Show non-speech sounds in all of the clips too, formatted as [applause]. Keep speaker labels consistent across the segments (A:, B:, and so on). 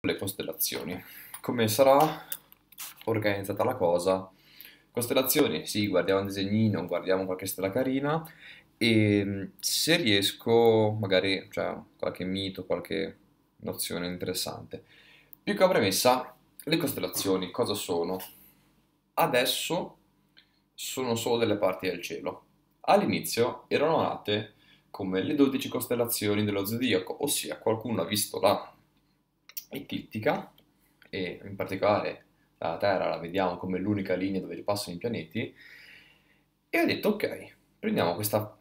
A: le costellazioni. Come sarà organizzata la cosa? Costellazioni, sì, guardiamo un disegnino, guardiamo qualche stella carina e mm, se riesco magari cioè, qualche mito, qualche nozione interessante. Più che a premessa, le costellazioni cosa sono? Adesso sono solo delle parti del cielo. All'inizio erano nate come le 12 costellazioni dello zodiaco, ossia qualcuno ha visto la eclittica e in particolare la Terra la vediamo come l'unica linea dove passano i pianeti e ho detto ok, prendiamo questa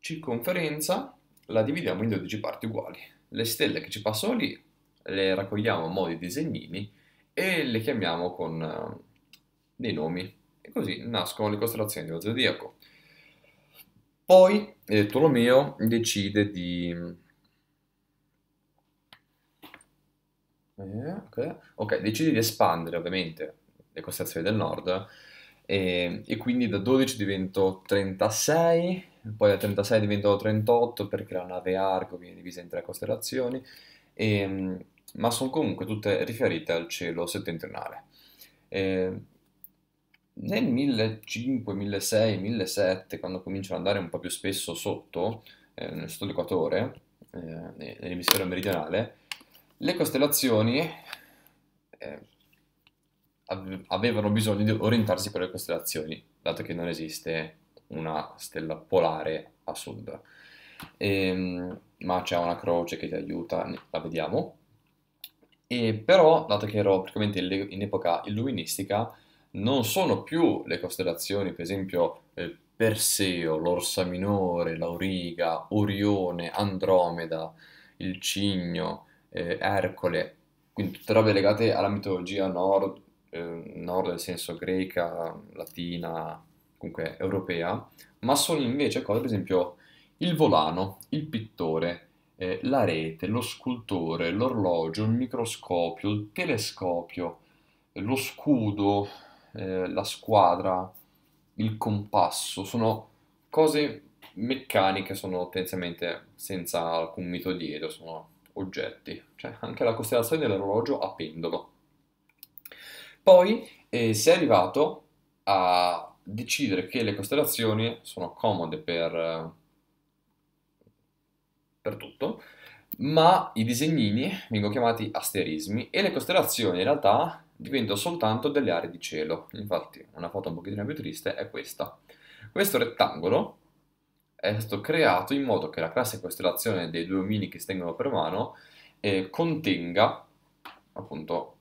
A: circonferenza, la dividiamo in 12 parti uguali. Le stelle che ci passano lì le raccogliamo a mo' di disegnini e le chiamiamo con eh, dei nomi e così nascono le costellazioni dello zodiaco. Poi Tolomeo decide di Eh, ok, Ok, decidi di espandere ovviamente le costellazioni del nord e, e quindi da 12 divento 36, poi da 36 divento 38 perché la nave Argo viene divisa in tre costellazioni, e, ehm, ma sono comunque tutte riferite al cielo settentrionale. E, ehm, nel 1500, 1600, 1700, quando cominciano ad andare un po' più spesso sotto, eh, sotto l'equatore, eh, nell'emisfero meridionale, le costellazioni eh, avevano bisogno di orientarsi per le costellazioni, dato che non esiste una stella polare a sud. E, ehm, ma c'è una croce che ti aiuta, la vediamo. E però, dato che ero praticamente in epoca illuministica, non sono più le costellazioni, per esempio eh, Perseo, l'Orsa Minore, l'Auriga, Orione, Andromeda, il Cigno, eh, Ercole, quindi tutte robe legate alla mitologia nord, eh, nord nel senso greca, latina, comunque europea, ma sono invece cose, per esempio, il volano, il pittore, eh, la rete, lo scultore, l'orologio, il microscopio, il telescopio, lo scudo, eh, la squadra, il compasso, sono cose meccaniche, sono tendenzialmente senza alcun mito dietro, sono oggetti, cioè anche la costellazione dell'orologio a pendolo. Poi eh, si è arrivato a decidere che le costellazioni sono comode per, per tutto, ma i disegnini vengono chiamati asterismi e le costellazioni in realtà diventano soltanto delle aree di cielo. Infatti una foto un pochettino più triste è questa. Questo rettangolo è stato creato in modo che la classe costellazione dei due omini che si tengono per mano eh, contenga appunto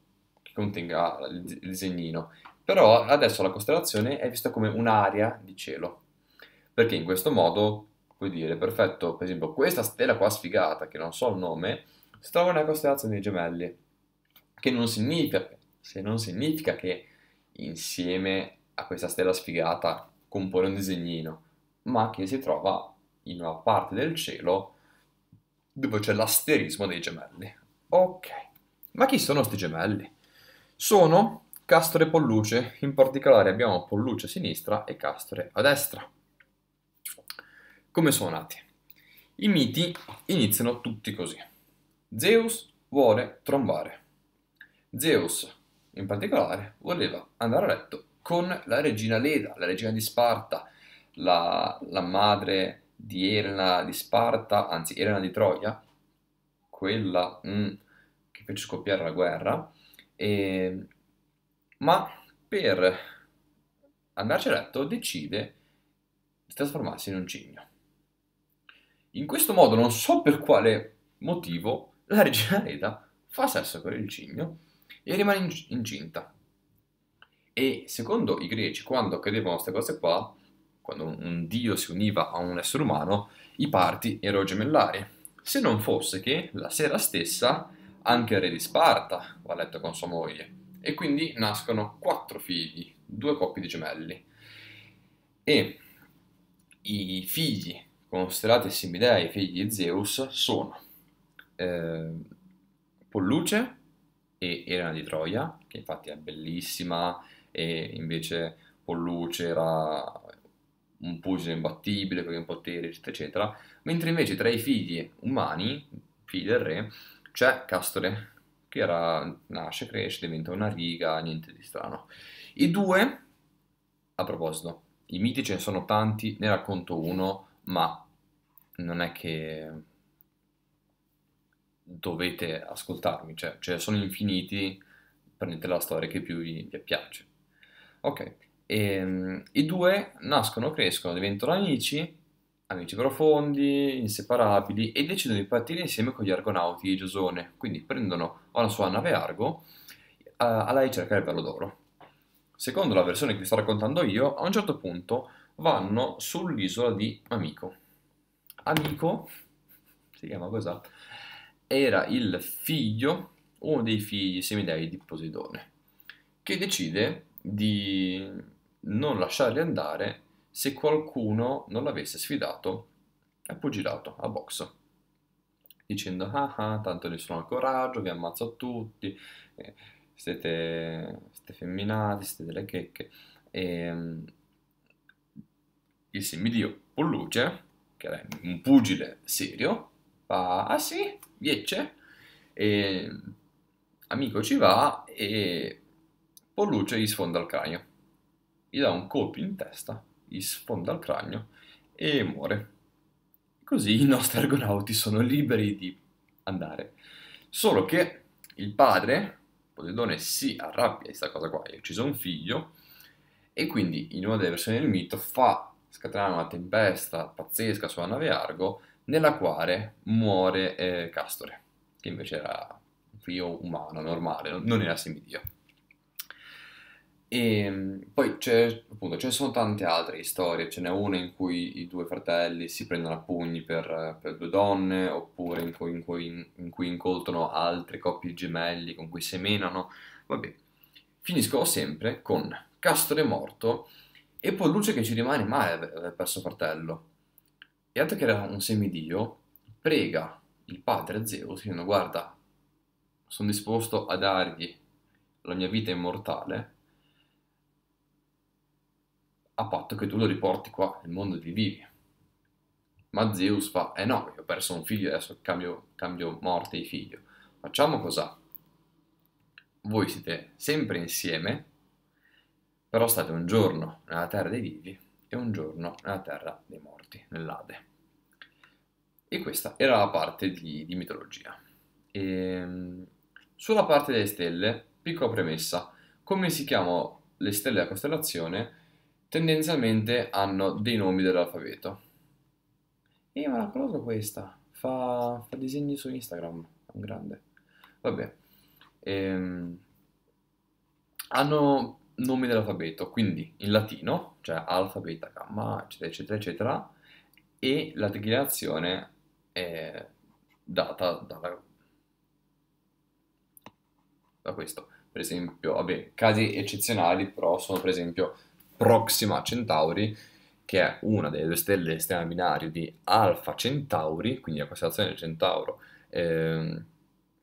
A: contenga il disegnino però adesso la costellazione è vista come un'area di cielo perché in questo modo puoi dire perfetto per esempio questa stella qua sfigata che non so il nome si trova nella costellazione dei gemelli che non significa, non significa che insieme a questa stella sfigata compone un disegnino ma che si trova in una parte del cielo dove c'è l'asterismo dei gemelli. Ok, ma chi sono questi gemelli? Sono Castore e Polluce, in particolare abbiamo Polluce a sinistra e Castore a destra. Come sono nati? I miti iniziano tutti così. Zeus vuole trombare. Zeus, in particolare, voleva andare a letto con la regina Leda, la regina di Sparta, la, la madre di Elena di Sparta, anzi Elena di Troia, quella mm, che fece scoppiare la guerra, e, ma per andarci a letto decide di trasformarsi in un cigno. In questo modo, non so per quale motivo, la regina Reda fa sesso con il cigno e rimane incinta. E secondo i greci, quando accadevano queste cose qua, quando un dio si univa a un essere umano, i parti erano gemellari. Se non fosse che la sera stessa anche il re di Sparta va a letto con sua moglie e quindi nascono quattro figli, due coppie di gemelli. E i figli considerati similei figli di Zeus sono eh, Polluce e Elena di Troia, che infatti è bellissima e invece Polluce era un pugile imbattibile con i poteri, eccetera, eccetera. Mentre invece tra i figli umani, figli del re, c'è Castore, che era, nasce, cresce, diventa una riga, niente di strano. I due, a proposito, i miti ce ne sono tanti, ne racconto uno, ma non è che dovete ascoltarmi, cioè ce sono infiniti, prendete la storia che più vi, vi piace. Ok, e, ehm, I due nascono, crescono, diventano amici, amici profondi, inseparabili e decidono di partire insieme con gli argonauti di Giosone. Quindi prendono alla sua nave Argo alla eh, ricerca del Verlo d'Oro. Secondo la versione che vi sto raccontando io, a un certo punto vanno sull'isola di Amico. Amico si chiama così, era il figlio, uno dei figli semidei di Poseidone, che decide di non lasciarli andare se qualcuno non l'avesse sfidato a pugilato, a box, dicendo ah ah, tanto nessuno ha coraggio, vi ammazzo tutti, eh, siete, siete femminati, siete delle checche. E, ehm, il semidio Polluce, che era un pugile serio, fa ah sì, viece, e amico ci va e Polluce gli sfonda il cranio gli dà un colpo in testa, gli sfonda il cranio e muore.
B: Così i nostri argonauti
A: sono liberi di andare. Solo che il padre, Poseidone, si arrabbia di questa cosa qua, ha ucciso un figlio, e quindi in una delle versioni del mito fa scatenare una tempesta pazzesca sulla nave Argo, nella quale muore eh, Castore, che invece era un figlio umano, normale, non era semidio. E ehm, poi ce ne sono tante altre storie, ce n'è una in cui i due fratelli si prendono a pugni per, per due donne, oppure in cui, in, cui, in cui, incoltano altre coppie gemelli con cui semenano. Vabbè, finiscono sempre con Castore morto e poi Luce che ci rimane male aver perso fratello. E altro che era un semidio, prega il padre Zeus dicendo guarda, sono disposto a dargli la mia vita immortale a patto che tu lo riporti qua nel mondo di vivi. Ma Zeus fa, eh no, io ho perso un figlio, adesso cambio, cambio morte di figlio. Facciamo cos'ha? Voi siete sempre insieme, però state un giorno nella terra dei vivi e un giorno nella terra dei morti, nell'Ade. E questa era la parte di, di mitologia. E, ehm, sulla parte delle stelle, piccola premessa, come si chiamano le stelle della costellazione? tendenzialmente hanno dei nomi dell'alfabeto. Eh, ma la conosco questa. Fa, fa, disegni su Instagram. È un grande. Vabbè. Ehm, hanno nomi dell'alfabeto, quindi in latino, cioè alfa, beta, gamma, eccetera, eccetera, eccetera, e la declinazione è data dalla, da questo. Per esempio, vabbè, casi eccezionali, però sono per esempio Proxima Centauri, che è una delle due stelle del sistema binario di Alfa Centauri, quindi la costellazione del Centauro, ehm,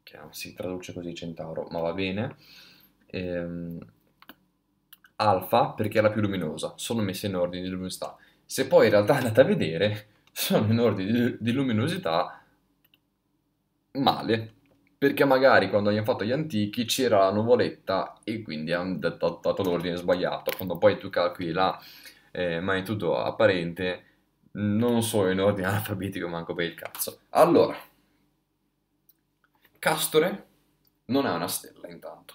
A: che si traduce così Centauro, ma va bene. Ehm, alfa perché è la più luminosa, sono messe in ordine di luminosità. Se poi in realtà andate a vedere, sono in ordine di luminosità male, perché magari quando abbiamo fatto gli antichi c'era la nuvoletta e quindi hanno dato, l'ordine sbagliato. Quando poi tu calcoli la eh, magnitudo apparente, non so in ordine [laughs] alfabetico manco per il cazzo. Allora, Castore non è una stella intanto.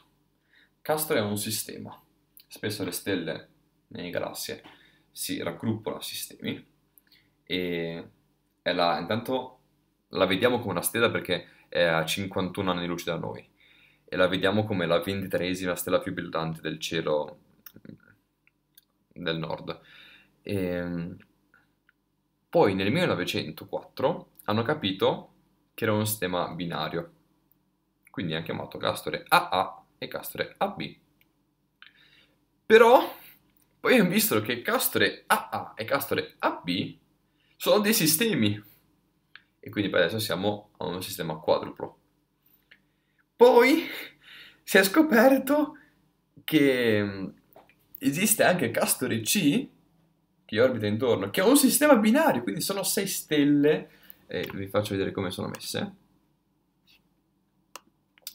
A: Castore è un sistema. Spesso le stelle nelle galassie si raggruppano a sistemi e la, intanto la vediamo come una stella perché è a 51 anni di luce da noi e la vediamo come la ventitreesima stella più brillante del cielo del nord. E... Ehm, poi nel 1904 hanno capito che era un sistema binario, quindi hanno chiamato Castore AA e Castore AB. Però poi hanno visto che Castore AA e Castore AB sono dei sistemi e quindi per adesso siamo a un sistema quadruplo. Poi si è scoperto che mm, esiste anche Castore C che orbita intorno, che è un sistema binario, quindi sono sei stelle, e vi faccio vedere come sono messe.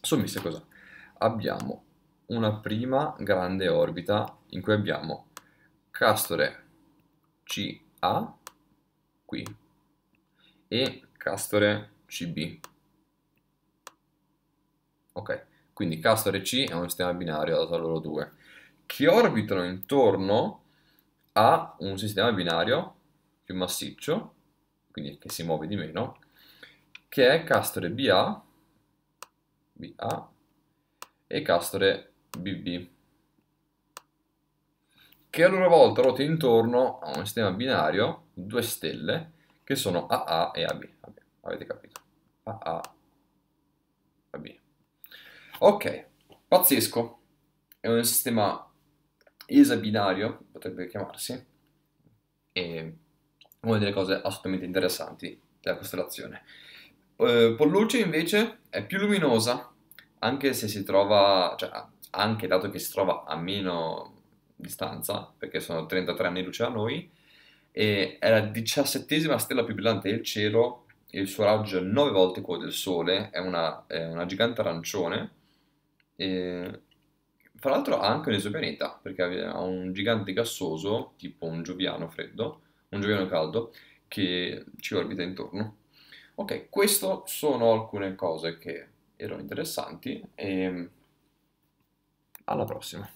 A: Sono messe cosa? Abbiamo una prima grande orbita in cui abbiamo Castore CA qui e castore CB. Ok, quindi castore C è un sistema binario dato a loro due, che orbitano intorno a un sistema binario più massiccio, quindi che si muove di meno, che è castore BA, BA e castore BB che a loro volta ruota intorno a un sistema binario, due stelle, che sono AA e AB. Vabbè, avete capito? AA, AB. Ok, pazzesco. È un sistema esabinario, potrebbe chiamarsi, e una delle cose assolutamente interessanti della costellazione. Eh, Polluce invece è più luminosa, anche se si trova, cioè, anche dato che si trova a meno distanza, perché sono 33 anni luce a noi, e è la diciassettesima stella più brillante del cielo, il suo raggio è 9 volte quello del Sole, è una, è una gigante arancione, e fra l'altro ha anche un esopianeta, perché ha un gigante gassoso, tipo un gioviano freddo, un gioviano caldo, che ci orbita intorno. Ok, queste sono alcune cose che erano interessanti e alla prossima.